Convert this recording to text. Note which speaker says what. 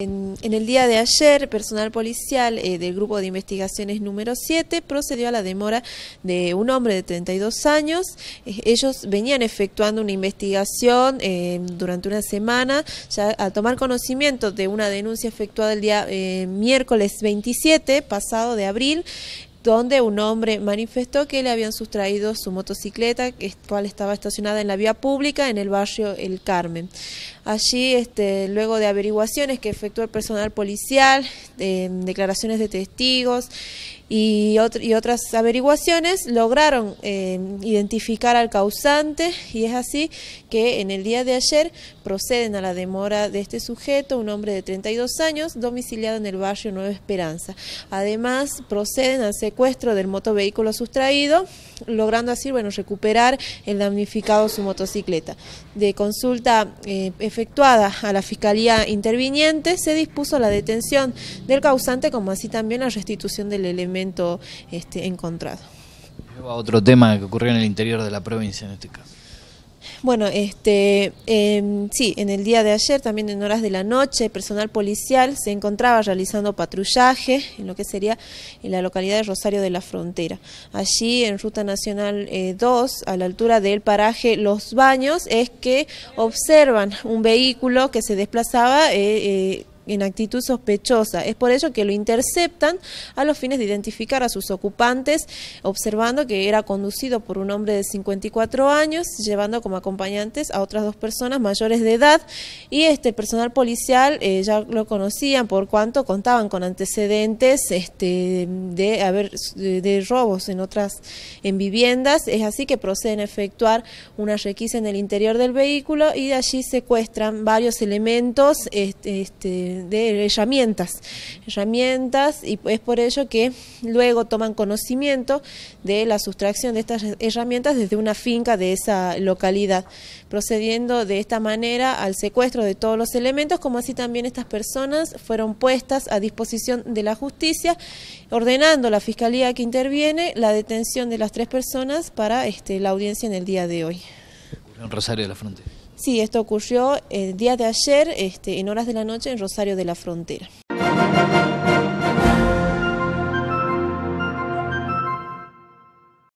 Speaker 1: En, el día de ayer, personal policial eh, del Grupo de Investigaciones número 7 procedió a la demora de un hombre de 32 años. Eh, ellos venían efectuando una investigación eh, durante una semana, ya al tomar conocimiento de una denuncia efectuada el día miércoles 27, pasado de abril, donde un hombre manifestó que le habían sustraído su motocicleta, que cual estaba estacionada en la vía pública en el barrio El Carmen. Allí, este, luego de averiguaciones que efectuó el personal policial, eh, declaraciones de testigos y, otras averiguaciones lograron eh, identificar al causante y es así que en el día de ayer proceden a la demora de este sujeto, un hombre de 32 años, domiciliado en el barrio Nueva Esperanza. Además, proceden al secuestro del motovehículo sustraído, logrando así bueno, recuperar el damnificado su motocicleta. De consulta eh, efectuada a la Fiscalía Interviniente, se dispuso la detención del causante como así también la restitución del elemento este, encontrado. otro tema que ocurrió en el interior de la provincia en este caso. Bueno, este, em, sí, en el día de ayer, también en horas de la noche, personal policial se encontraba realizando patrullaje en lo que sería en la localidad de Rosario de la Frontera. Allí, en Ruta Nacional 2, eh, a la altura del paraje Los Baños, es que observan un vehículo que se desplazaba... Eh, eh, en actitud sospechosa. Es por ello que lo interceptan a los fines de identificar a sus ocupantes, observando que era conducido por un hombre de 54 años, llevando como acompañantes a otras dos personas mayores de edad. Y este personal policial eh, ya lo conocían por cuanto contaban con antecedentes este, de haber de, robos en otras en viviendas. Es así que proceden a efectuar una requisa en el interior del vehículo y de allí secuestran varios elementos. este, este de, herramientas, herramientas y es por ello que luego toman conocimiento de la sustracción de estas herramientas desde una finca de esa localidad, procediendo de esta manera al secuestro de todos los elementos, como así también estas personas fueron puestas a disposición de la justicia, ordenando la fiscalía que interviene la detención de las tres personas para este, la audiencia en el día de hoy. Rosario de la Sí, esto ocurrió el día de ayer, este, en horas de la noche, en Rosario de la Frontera.